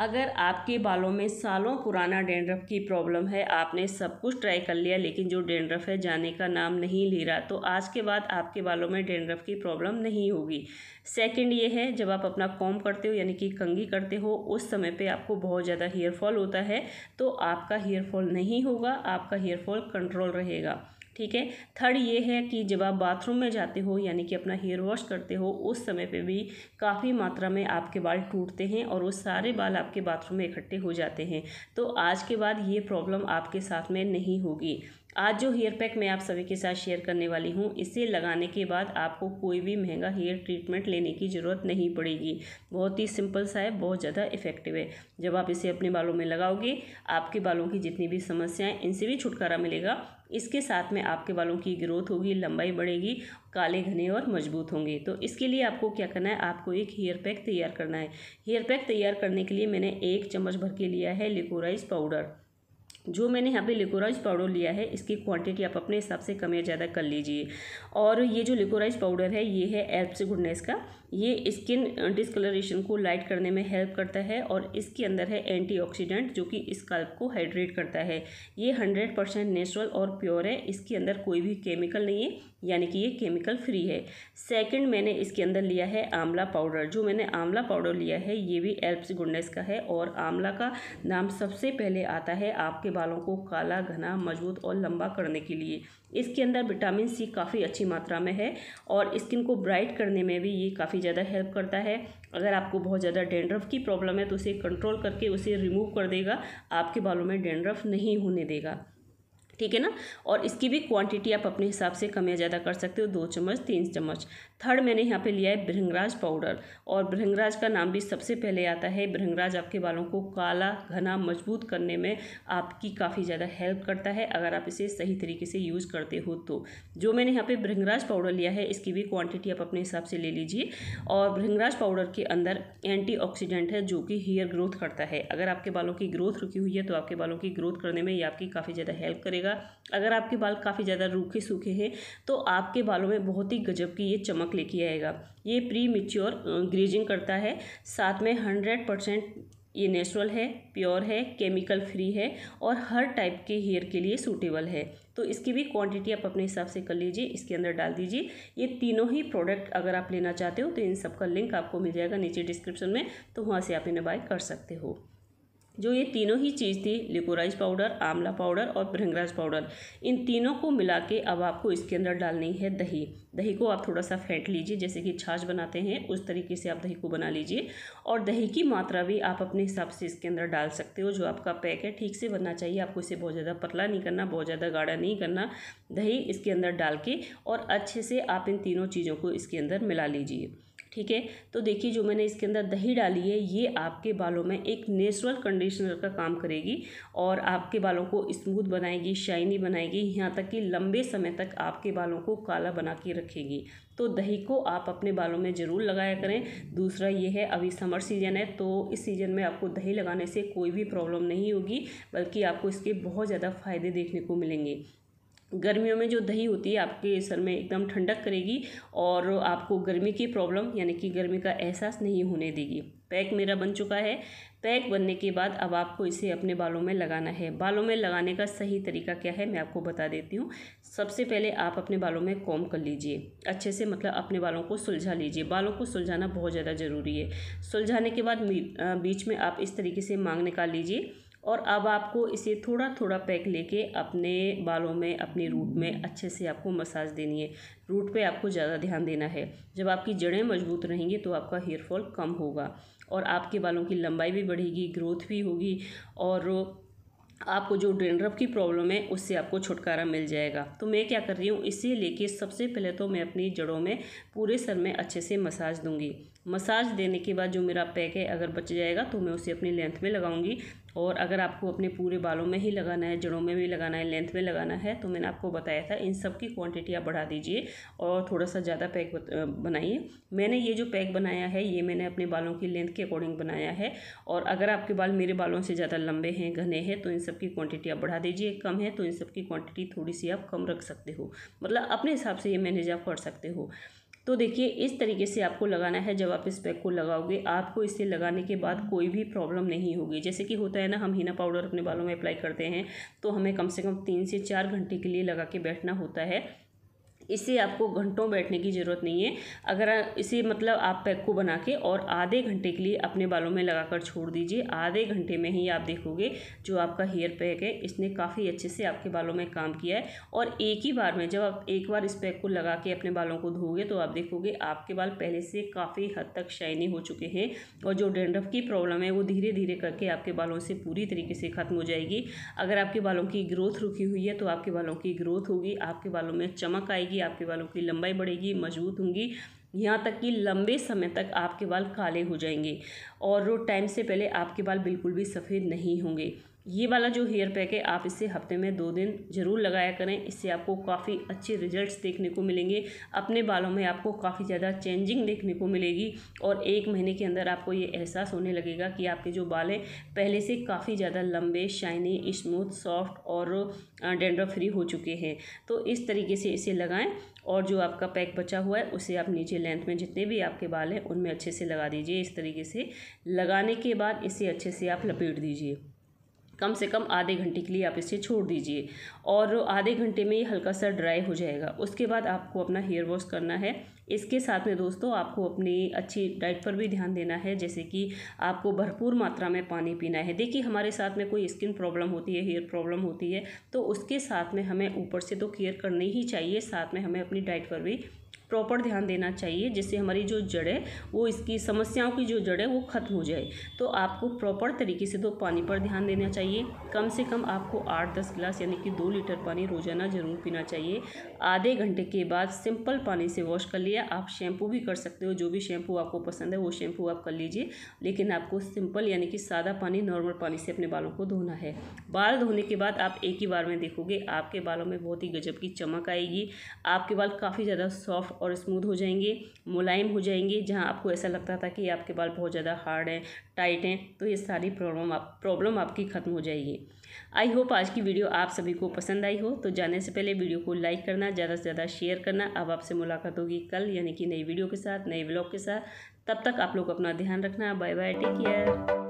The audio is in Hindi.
अगर आपके बालों में सालों पुराना डेंड्रफ की प्रॉब्लम है आपने सब कुछ ट्राई कर लिया लेकिन जो डेंड्रफ है जाने का नाम नहीं ले रहा तो आज के बाद आपके बालों में डेंड्रफ की प्रॉब्लम नहीं होगी सेकंड ये है जब आप अपना कॉम करते हो यानी कि कंगी करते हो उस समय पे आपको बहुत ज़्यादा हेयर फॉल होता है तो आपका हेयरफॉल नहीं होगा आपका हेयरफॉल कंट्रोल रहेगा ठीक है थर्ड ये है कि जब आप बाथरूम में जाते हो यानी कि अपना हेयर वॉश करते हो उस समय पे भी काफ़ी मात्रा में आपके बाल टूटते हैं और वो सारे बाल आपके बाथरूम में इकट्ठे हो जाते हैं तो आज के बाद ये प्रॉब्लम आपके साथ में नहीं होगी आज जो हेयर पैक मैं आप सभी के साथ शेयर करने वाली हूँ इसे लगाने के बाद आपको कोई भी महंगा हेयर ट्रीटमेंट लेने की ज़रूरत नहीं पड़ेगी बहुत ही सिंपल सा है बहुत ज़्यादा इफेक्टिव है जब आप इसे अपने बालों में लगाओगे आपके बालों की जितनी भी समस्याएं इनसे भी छुटकारा मिलेगा इसके साथ में आपके बालों की ग्रोथ होगी लंबाई बढ़ेगी काले घने और मजबूत होंगे तो इसके लिए आपको क्या करना है आपको एक हेयर पैक तैयार करना है हेयर पैक तैयार करने के लिए मैंने एक चम्मच भर के लिया है लिकोराइज पाउडर जो मैंने यहाँ पे लिकोराइज पाउडर लिया है इसकी क्वांटिटी आप अपने हिसाब से कम या ज़्यादा कर लीजिए और ये जो लिकोराइज पाउडर है ये है एल्प्स गुडनेस का ये स्किन डिसकलरेशन को लाइट करने में हेल्प करता है और इसके अंदर है एंटीऑक्सीडेंट जो कि स्कल्प को हाइड्रेट करता है ये हंड्रेड परसेंट नेचुरल और प्योर है इसके अंदर कोई भी केमिकल नहीं है यानी कि ये केमिकल फ्री है सेकंड मैंने इसके अंदर लिया है आंवला पाउडर जो मैंने आंवला पाउडर लिया है ये भी एल्प्स गुडनेस का है और आंवला का नाम सबसे पहले आता है आपके बालों को काला घना मजबूत और लंबा करने के लिए इसके अंदर विटामिन सी काफ़ी अच्छी मात्रा में है और स्किन को ब्राइट करने में भी ये काफ़ी काफ़ी ज़्यादा हेल्प करता है अगर आपको बहुत ज़्यादा डेंड्रफ की प्रॉब्लम है तो उसे कंट्रोल करके उसे रिमूव कर देगा आपके बालों में डेंड्रफ नहीं होने देगा ठीक है ना और इसकी भी क्वांटिटी आप अपने हिसाब से कम या ज़्यादा कर सकते हो दो चम्मच तीन चम्मच थर्ड मैंने यहाँ पे लिया है भृंगराज पाउडर और भृंगराज का नाम भी सबसे पहले आता है भृंगराज आपके बालों को काला घना मजबूत करने में आपकी काफ़ी ज़्यादा हेल्प करता है अगर आप इसे सही तरीके से यूज़ करते हो तो जो मैंने यहाँ पर भृंगराज पाउडर लिया है इसकी भी क्वान्टिटी आप अपने हिसाब से ले लीजिए और भृंगराज पाउडर के अंदर एंटीऑक्सीडेंट है जो कि हेयर ग्रोथ करता है अगर आपके बालों की ग्रोथ रुकी हुई है तो आपके बालों की ग्रोथ करने में ये आपकी काफ़ी ज़्यादा हेल्प करेगा लगेगा अगर आपके बाल काफ़ी ज़्यादा रूखे सूखे हैं तो आपके बालों में बहुत ही गजब की ये चमक लेके आएगा ये प्री मिच्योर ग्रीजिंग करता है साथ में हंड्रेड परसेंट ये नेचुरल है प्योर है केमिकल फ्री है और हर टाइप के हेयर के लिए सूटेबल है तो इसकी भी क्वांटिटी आप अपने हिसाब से कर लीजिए इसके अंदर डाल दीजिए ये तीनों ही प्रोडक्ट अगर आप लेना चाहते हो तो इन सब का लिंक आपको मिल जाएगा नीचे डिस्क्रिप्शन में तो वहाँ से आप इन्हें बाय कर सकते हो जो ये तीनों ही चीज़ थी लिकोराइज पाउडर आमला पाउडर और भृंगराज पाउडर इन तीनों को मिला के अब आपको इसके अंदर डालनी है दही दही को आप थोड़ा सा फेंट लीजिए जैसे कि छाछ बनाते हैं उस तरीके से आप दही को बना लीजिए और दही की मात्रा भी आप अपने हिसाब से इसके अंदर डाल सकते हो जो आपका पैक है ठीक से बनना चाहिए आपको इसे बहुत ज़्यादा पतला नहीं करना बहुत ज़्यादा गाढ़ा नहीं करना दही इसके अंदर डाल के और अच्छे से आप इन तीनों चीज़ों को इसके अंदर मिला लीजिए ठीक है तो देखिए जो मैंने इसके अंदर दही डाली है ये आपके बालों में एक नेचुरल कंडीशनर का काम करेगी और आपके बालों को स्मूथ बनाएगी शाइनी बनाएगी यहाँ तक कि लंबे समय तक आपके बालों को काला बना के रखेगी तो दही को आप अपने बालों में ज़रूर लगाया करें दूसरा ये है अभी समर सीजन है तो इस सीज़न में आपको दही लगाने से कोई भी प्रॉब्लम नहीं होगी बल्कि आपको इसके बहुत ज़्यादा फ़ायदे देखने को मिलेंगे गर्मियों में जो दही होती है आपके सर में एकदम ठंडक करेगी और आपको गर्मी की प्रॉब्लम यानी कि गर्मी का एहसास नहीं होने देगी पैक मेरा बन चुका है पैक बनने के बाद अब आपको इसे अपने बालों में लगाना है बालों में लगाने का सही तरीका क्या है मैं आपको बता देती हूँ सबसे पहले आप अपने बालों में कॉम कर लीजिए अच्छे से मतलब अपने बालों को सुलझा लीजिए बालों को सुलझाना बहुत ज़्यादा ज़रूरी है सुलझाने के बाद बीच में आप इस तरीके से मांग निकाल लीजिए और अब आपको इसे थोड़ा थोड़ा पैक लेके अपने बालों में अपने रूट में अच्छे से आपको मसाज देनी है रूट पे आपको ज़्यादा ध्यान देना है जब आपकी जड़ें मजबूत रहेंगी तो आपका हेयर फॉल कम होगा और आपके बालों की लंबाई भी बढ़ेगी ग्रोथ भी होगी और आपको जो ड्रेनरफ की प्रॉब्लम है उससे आपको छुटकारा मिल जाएगा तो मैं क्या कर रही हूँ इसे लेके सबसे पहले तो मैं अपनी जड़ों में पूरे सर में अच्छे से मसाज दूंगी मसाज देने के बाद जो मेरा पैक है अगर बच जाएगा तो मैं उसे अपनी लेंथ में लगाऊंगी और अगर आपको अपने पूरे बालों में ही लगाना है जड़ों में भी लगाना है लेंथ में लगाना है तो मैंने आपको बताया था इन सब की क्वांटिटी आप बढ़ा दीजिए और थोड़ा सा ज़्यादा पैक बनाइए मैंने ये जो पैक बनाया है ये मैंने अपने बालों की लेंथ के अकॉर्डिंग बनाया है और अगर आपके बाल मेरे बालों से ज़्यादा लंबे हैं घने हैं तो इन सब की क्वान्टिटी आप बढ़ा दीजिए कम है तो इन सब की क्वान्टिटी थोड़ी सी आप कम रख सकते हो मतलब अपने हिसाब से ये मैनेज आप कर सकते हो तो देखिए इस तरीके से आपको लगाना है जब आप इस पैक को लगाओगे आपको इसे लगाने के बाद कोई भी प्रॉब्लम नहीं होगी जैसे कि होता है ना हम हीना पाउडर अपने बालों में अप्लाई करते हैं तो हमें कम से कम तीन से चार घंटे के लिए लगा के बैठना होता है इससे आपको घंटों बैठने की ज़रूरत नहीं है अगर इसे मतलब आप पैक को बना के और आधे घंटे के लिए अपने बालों में लगाकर छोड़ दीजिए आधे घंटे में ही आप देखोगे जो आपका हेयर पैक है इसने काफ़ी अच्छे से आपके बालों में काम किया है और एक ही बार में जब आप एक बार इस पैक को लगा के अपने बालों को धोगे तो आप देखोगे आपके बाल पहले से काफ़ी हद तक शाइनी हो चुके हैं और जो डेंड्रफ की प्रॉब्लम है वो धीरे धीरे करके आपके बालों से पूरी तरीके से ख़त्म हो जाएगी अगर आपके बालों की ग्रोथ रुकी हुई है तो आपके बालों की ग्रोथ होगी आपके बालों में चमक आएगी बढ़ेगी आपके बालों की लंबाई बढ़ेगी मजबूत होंगी यहाँ तक कि लंबे समय तक आपके बाल काले हो जाएंगे और टाइम से पहले आपके बाल बिल्कुल भी सफ़ेद नहीं होंगे ये वाला जो हेयर पैक है आप इसे हफ्ते में दो दिन ज़रूर लगाया करें इससे आपको काफ़ी अच्छे रिजल्ट्स देखने को मिलेंगे अपने बालों में आपको काफ़ी ज़्यादा चेंजिंग देखने को मिलेगी और एक महीने के अंदर आपको ये एहसास होने लगेगा कि आपके जो बाल हैं पहले से काफ़ी ज़्यादा लंबे शाइनी स्मूथ सॉफ्ट और डेंड्रो फ्री हो चुके हैं तो इस तरीके से इसे लगाएँ और जो आपका पैक बचा हुआ है उसे आप नीचे लेंथ में जितने भी आपके बाल हैं उनमें अच्छे से लगा दीजिए इस तरीके से लगाने के बाद इसे अच्छे से आप लपेट दीजिए कम से कम आधे घंटे के लिए आप इसे छोड़ दीजिए और आधे घंटे में ये हल्का सा ड्राई हो जाएगा उसके बाद आपको अपना हेयर वॉश करना है इसके साथ में दोस्तों आपको अपनी अच्छी डाइट पर भी ध्यान देना है जैसे कि आपको भरपूर मात्रा में पानी पीना है देखिए हमारे साथ में कोई स्किन प्रॉब्लम होती है हेयर प्रॉब्लम होती है तो उसके साथ में हमें ऊपर से तो केयर करनी ही चाहिए साथ में हमें अपनी डाइट पर भी प्रॉपर ध्यान देना चाहिए जिससे हमारी जो जड़ है वो इसकी समस्याओं की जो जड़ है वो ख़त्म हो जाए तो आपको प्रॉपर तरीके से तो पानी पर ध्यान देना चाहिए कम से कम आपको आठ दस गिलास यानी कि दो लीटर पानी रोजाना ज़रूर पीना चाहिए आधे घंटे के बाद सिंपल पानी से वॉश कर लिया आप शैम्पू भी कर सकते हो जो भी शैम्पू आपको पसंद है वो शैम्पू आप कर लीजिए लेकिन आपको सिंपल यानी कि सादा पानी नॉर्मल पानी से अपने बालों को धोना है बाल धोने के बाद आप एक ही बार में देखोगे आपके बालों में बहुत ही गजब की चमक आएगी आपके बाल काफ़ी ज़्यादा सॉफ्ट सॉफ्ट और स्मूथ हो जाएंगे मुलायम हो जाएंगे जहाँ आपको ऐसा लगता था कि आपके बाल बहुत ज़्यादा हार्ड हैं टाइट हैं तो ये सारी प्रॉब्लम आप प्रॉब्लम आपकी ख़त्म हो जाएगी आई होप आज की वीडियो आप सभी को पसंद आई हो तो जाने से पहले वीडियो को लाइक करना ज़्यादा से ज़्यादा शेयर करना अब आपसे मुलाकात होगी कल यानी कि नई वीडियो के साथ नए ब्लॉग के साथ तब तक आप लोग अपना ध्यान रखना बाय बाय टेक केयर